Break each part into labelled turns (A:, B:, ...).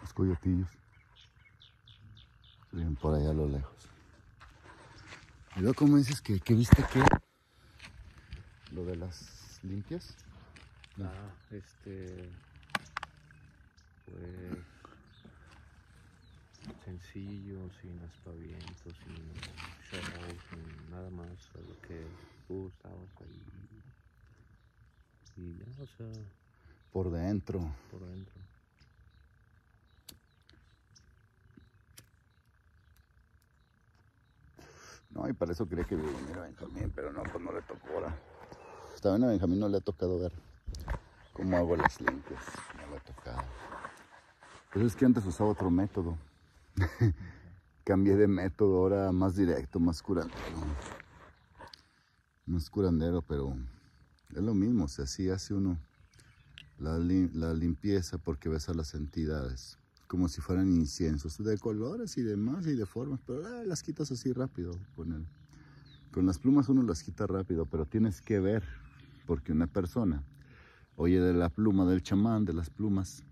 A: Los coyotillos se por allá a lo lejos. Y luego como dices que, viste que lo de las limpias. Ah, este. Pues, sencillo, sin aspavientos, sin sin nada más, a lo que tú estabas ahí. Y ya, o sea. Por dentro. Por dentro. No, y para eso creí que viniera Benjamín, pero no, pues no le tocó ahora. También a Benjamín no le ha tocado ver cómo hago las lentes, No le ha tocado. Pero pues es que antes usaba otro método. cambié de método ahora más directo, más curandero. Más curandero, pero es lo mismo, o así hace uno la, limpieza porque ves a las entidades como si fueran inciensos de colores y demás y de formas, pero ah, las quitas así rápido con con las plumas uno las quita rápido, pero tienes que ver porque una persona oye de la pluma del chamán, de las plumas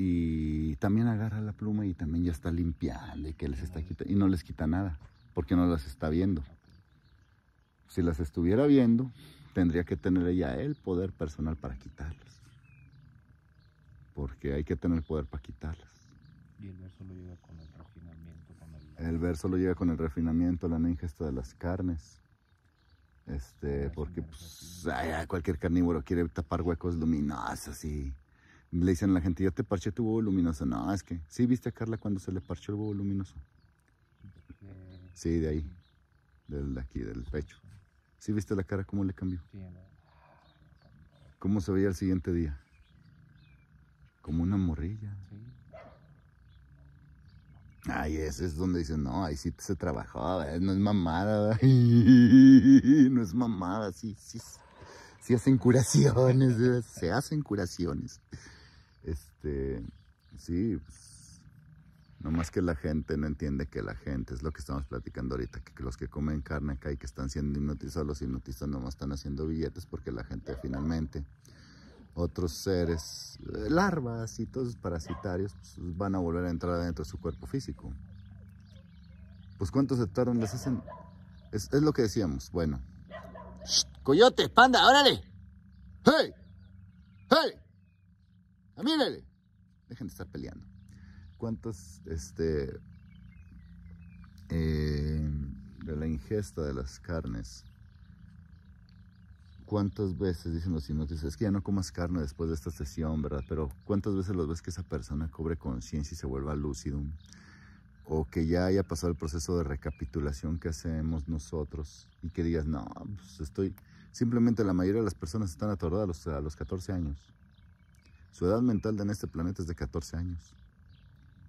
A: y también agarra la pluma y también ya está limpiando y que les está quitando, y no les quita nada, porque no las está viendo. Si las estuviera viendo, tendría que tener ella el poder personal para quitarlas. Porque hay que tener poder para quitarlas. Y el verso lo llega con el refinamiento. Con el... verso lo con el refinamiento, la ingesta de las carnes. Este, porque pues, cualquier carnívoro quiere tapar huecos luminosos y le dicen a la gente, ya te parché tu huevo luminoso. No, es que, ¿sí viste a Carla cuando se le parchó el huevo luminoso? Sí, de ahí, De aquí, del pecho. ¿Sí viste la cara cómo le cambió? ¿Cómo se veía el siguiente día? Como una morrilla. Ay, ese es donde dicen, no, ahí sí se trabajó, eh, no es mamada, no es mamada, sí, sí, sí hacen curaciones, se hacen curaciones. Este, sí, pues, no más que la gente no entiende que la gente, es lo que estamos platicando ahorita, que, los que comen carne acá y que están siendo hipnotizados, los hipnotizados nomás están haciendo billetes porque la gente finalmente, otros seres, larvas y todos parasitarios, pues, van a volver a entrar dentro de su cuerpo físico. Pues cuántos se tardan, les hacen... Es, lo que decíamos, bueno. coyote, panda, órale. ¡Hey! ¡Hey! ¡A Dejen de estar peleando. ¿Cuántos, este, eh, de la ingesta de las carnes? ¿Cuántas veces dicen los hipnotistas, es que ya no comas carne después de esta sesión, verdad? Pero ¿cuántas veces los ves que esa persona cobre conciencia y se vuelva lúcido? o que ya haya pasado el proceso de recapitulación que hacemos nosotros y que digas, no, pues estoy, simplemente la mayoría de las personas están atordadas a los, a los 14 años. Su edad mental en este planeta es de 14 años.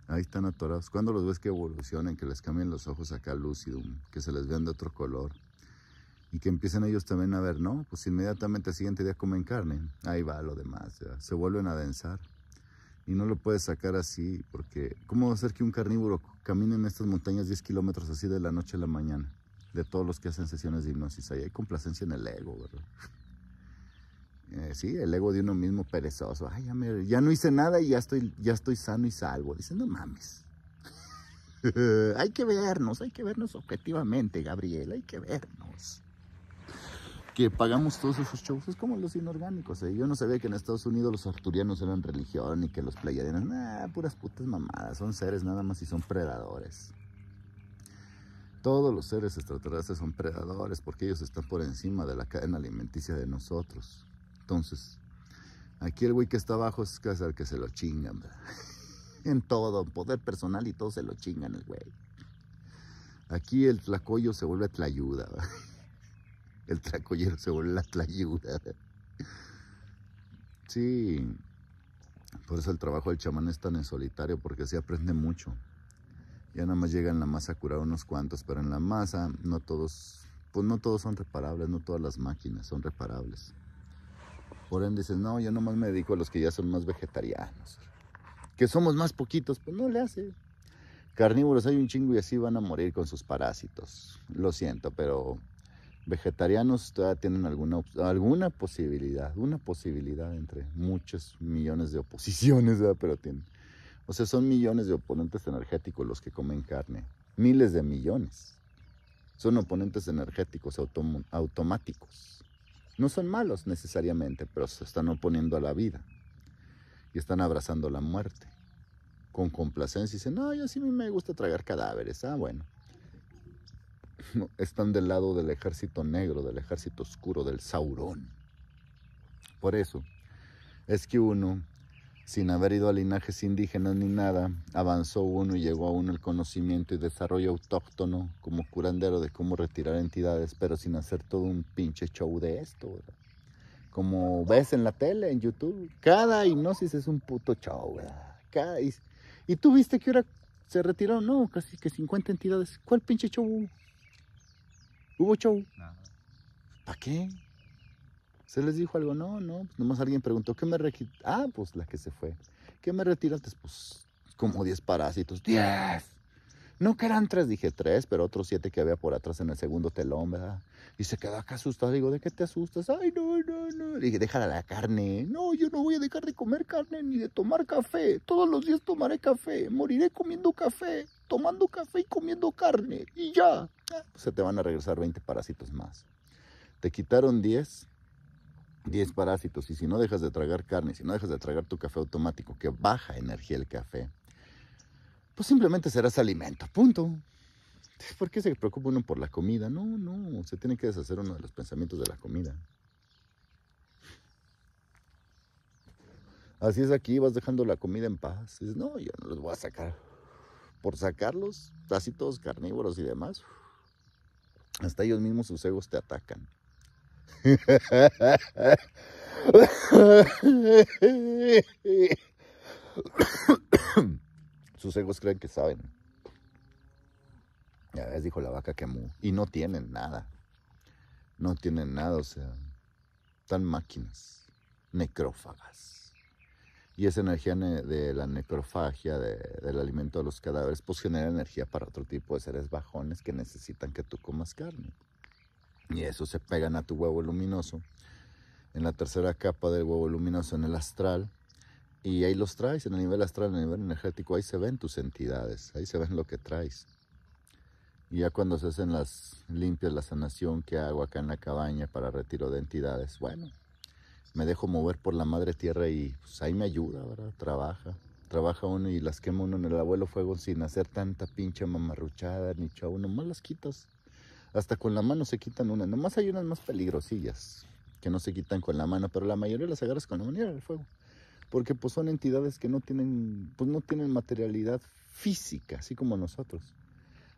A: Ahí están atorados. Cuando los ves que evolucionen, que les cambien los ojos acá lucidum, que se les vean de otro color? Y que empiecen ellos también a ver, ¿no? Pues inmediatamente al siguiente día comen carne. Ahí va lo demás, se vuelven a densar. Y no lo puedes sacar así, porque ¿cómo va a ser que un carnívoro camine en estas montañas 10 kilómetros así de la noche a la mañana? De todos los que hacen sesiones de hipnosis. Ahí hay complacencia en el ego, ¿verdad? Eh, sí, el ego de uno mismo perezoso. Ay, ya, no hice nada y ya estoy, ya estoy sano y salvo. Dicen, no mames. hay que vernos, hay que vernos objetivamente, Gabriel, hay que vernos. Que pagamos todos esos shows es como los inorgánicos. ¿eh? Yo no sabía que en Estados Unidos los arturianos eran religión y que los playadinos, puras putas mamadas, son seres nada más y son predadores. Todos los seres extraterrestres son predadores porque ellos están por encima de la cadena alimenticia de nosotros. Entonces, aquí el güey que está abajo es que se lo chingan, en todo, en poder personal y todo se lo chingan el güey. Aquí el tlacoyo se vuelve tlayuda, ¿verdad? el tlacoyero se vuelve la tlayuda. Sí, por eso el trabajo del chamán es tan en solitario, porque así aprende mucho. Ya nada más llega en la masa a curar unos cuantos, pero en la masa no todos, pues no todos son reparables, no todas las máquinas son reparables. Por ende dices, no, yo nomás me dedico a los que ya son más vegetarianos. Que somos más poquitos, pues no le hace. Carnívoros hay un chingo y así van a morir con sus parásitos. Lo siento, pero vegetarianos todavía tienen alguna, alguna posibilidad, una posibilidad entre muchos millones de oposiciones, pero tienen. O sea, son millones de oponentes energéticos los que comen carne, miles de millones. Son oponentes energéticos automáticos. No son malos necesariamente, pero se están oponiendo a la vida y están abrazando la muerte. Con complacencia dicen, no, yo sí me gusta tragar cadáveres. Ah, bueno. están del lado del ejército negro, del ejército oscuro, del Saurón. Por eso es que uno sin haber ido a linajes indígenas ni nada, avanzó uno y llegó a uno el conocimiento y desarrollo autóctono como curandero de cómo retirar entidades, pero sin hacer todo un pinche show de esto, Como ves en la tele, en YouTube, cada hipnosis es un puto show, Cada... y tú viste que ahora se retiraron? no, casi que 50 entidades. ¿Cuál pinche show hubo? ¿Hubo show? ¿Para qué? ¿Se les dijo algo? No, no. Pues nomás alguien preguntó, ¿qué me Ah, pues la que se fue. ¿Qué me retiraste? Pues, pues como 10 parásitos. ¡10! No que eran tres, dije tres, pero otros siete que había por atrás en el segundo telón, ¿verdad? Y se quedó acá asustado. Digo, ¿de qué te asustas? Ay, no, no, no. dije, déjala la carne. No, yo no voy a dejar de comer carne ni de tomar café. Todos los días tomaré café. Moriré comiendo café, tomando café y comiendo carne. Y ya. Ah, pues se te van a regresar 20 parásitos más. Te quitaron 10 10 parásitos y si no dejas de tragar carne, si no dejas de tragar tu café automático, que baja energía el café, pues simplemente serás alimento, punto. ¿Por qué se preocupa uno por la comida? No, no, se tiene que deshacer uno de los pensamientos de la comida. Así es aquí, vas dejando la comida en paz. no, yo no los voy a sacar. Por sacarlos, así todos carnívoros y demás, hasta ellos mismos sus egos te atacan. Sus egos creen que saben. Ya ves, dijo la vaca que mu. Y no tienen nada. No tienen nada, o sea, están máquinas, necrófagas. Y esa energía de la necrofagia, del alimento de los cadáveres, pues genera energía para otro tipo de seres bajones que necesitan que tú comas carne y eso se pegan a tu huevo luminoso, en la tercera capa del huevo luminoso en el astral, y ahí los traes en el nivel astral, en el nivel energético, ahí se ven tus entidades, ahí se ven lo que traes. Y ya cuando se hacen las limpias, la sanación que hago acá en la cabaña para retiro de entidades, bueno, me dejo mover por la madre tierra y pues, ahí me ayuda, ¿verdad? Trabaja, trabaja uno y las quema uno en el abuelo fuego sin hacer tanta pinche mamarruchada ni chau, más las quitas hasta con la mano se quitan unas. Nomás hay unas más peligrosillas que no se quitan con la mano, pero la mayoría las agarras con la manera del fuego. Porque pues son entidades que no tienen, pues no tienen materialidad física, así como nosotros.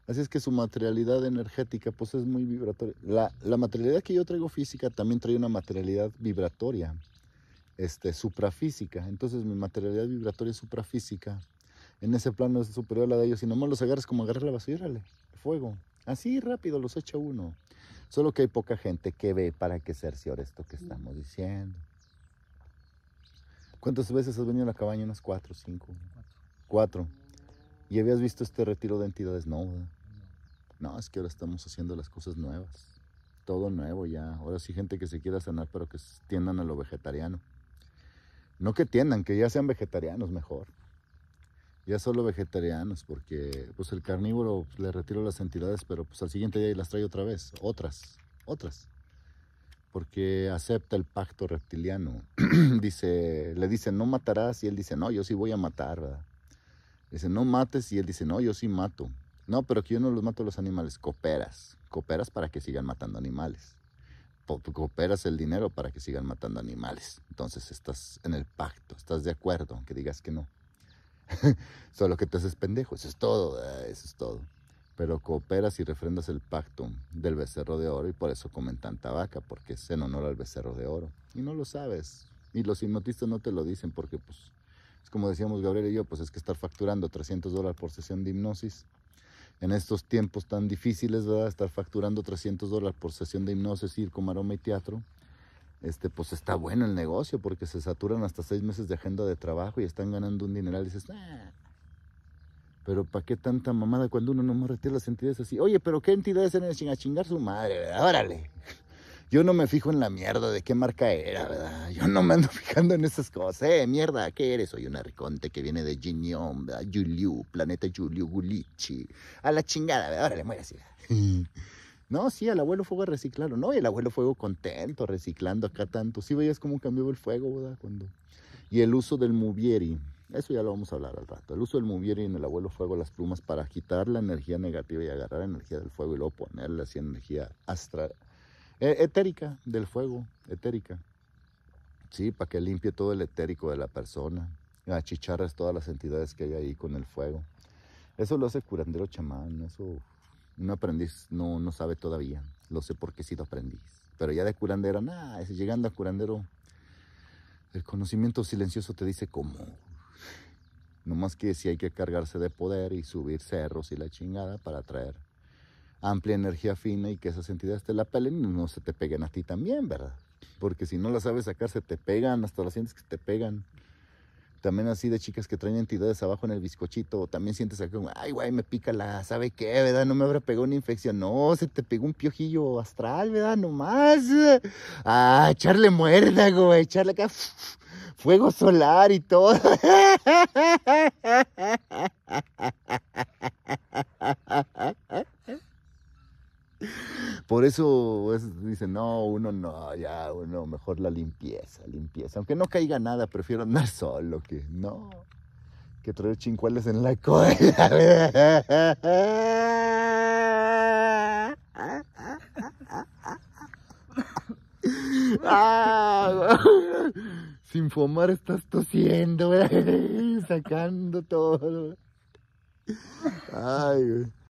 A: Así es que su materialidad energética pues es muy vibratoria. La, materialidad que yo traigo física también trae una materialidad vibratoria, este, suprafísica. Entonces mi materialidad vibratoria suprafísica en ese plano es superior a la de ellos. Y nomás los agarras como agarrar la basura, el fuego. Así rápido los echa uno. Solo que hay poca gente que ve para que cerciore esto que estamos diciendo. ¿Cuántas veces has venido a la cabaña? Unas cuatro, cinco. Cuatro. ¿Y habías visto este retiro de entidades? No. No, es que ahora estamos haciendo las cosas nuevas. Todo nuevo ya. Ahora sí gente que se quiera sanar, pero que tiendan a lo vegetariano. No que tiendan, que ya sean vegetarianos mejor ya solo vegetarianos, porque pues el carnívoro pues, le retiro las entidades, pero pues al siguiente día las trae otra vez, otras, otras. Porque acepta el pacto reptiliano. dice, le dice, no matarás, y él dice, no, yo sí voy a matar, ¿verdad? Dice, no mates, y él dice, no, yo sí mato. No, pero que yo no los mato los animales, cooperas, cooperas para que sigan matando animales. Cooperas el dinero para que sigan matando animales. Entonces estás en el pacto, estás de acuerdo, aunque digas que no. Solo que te haces pendejo, eso es todo, eh, eso es todo. Pero cooperas y refrendas el pacto del becerro de oro y por eso comen tanta vaca, porque es en honor al becerro de oro. Y no lo sabes. Y los hipnotistas no te lo dicen porque, pues, es como decíamos Gabriel y yo, pues es que estar facturando 300 dólares por sesión de hipnosis, en estos tiempos tan difíciles, ¿verdad? Estar facturando 300 dólares por sesión de hipnosis, y ir como aroma y teatro, este, pues está bueno el negocio porque se saturan hasta seis meses de agenda de trabajo y están ganando un dineral y dices, ah". pero ¿para qué tanta mamada cuando uno nomás retira las entidades así? Oye, pero ¿qué entidades eran a chingar su madre? ¿verdad? Órale. Yo no me fijo en la mierda de qué marca era, ¿verdad? Yo no me ando fijando en esas cosas. Eh, mierda, ¿qué eres? Soy un arconte que viene de Ginion, ¿verdad? Yuliu, planeta Yuliu, Gulichi. A la chingada, ¿verdad? Órale, muere así. No, sí, el abuelo fuego reciclarlo. No, y el abuelo fuego contento reciclando acá tanto. Sí veías cómo cambió el fuego, ¿verdad? Cuando... Y el uso del mubieri. Eso ya lo vamos a hablar al rato. El uso del mubieri en el abuelo fuego, las plumas, para quitar la energía negativa y agarrar la energía del fuego y luego ponerle así energía astral, e, etérica del fuego, etérica. Sí, para que limpie todo el etérico de la persona. Achicharras todas las entidades que hay ahí con el fuego. Eso lo hace curandero chamán, eso no aprendiz no, no sabe todavía. Lo sé porque he sido aprendiz. Pero ya de curandero, nada, llegando a curandero, el conocimiento silencioso te dice cómo. Nomás que si hay que cargarse de poder y subir cerros y la chingada para traer amplia energía fina y que esas entidades te la pelen y no se te peguen a ti también, ¿verdad? Porque si no la sabes sacar, se te pegan, hasta las sientes que te pegan. También así de chicas que traen entidades abajo en el bizcochito, o también sientes algo ay, güey, me pica la, ¿sabe qué, verdad? No me habrá pegado una infección. No, se te pegó un piojillo astral, ¿verdad? Nomás. Ah, echarle muerda, güey, echarle acá fuego solar y todo. Por eso dicen, no, uno no, ya, uno mejor la limpieza, limpieza. Aunque no caiga nada, prefiero andar solo que no, que traer chincuales en la cola. Ah, sin fumar estás tosiendo, sacando todo. Ay, güey.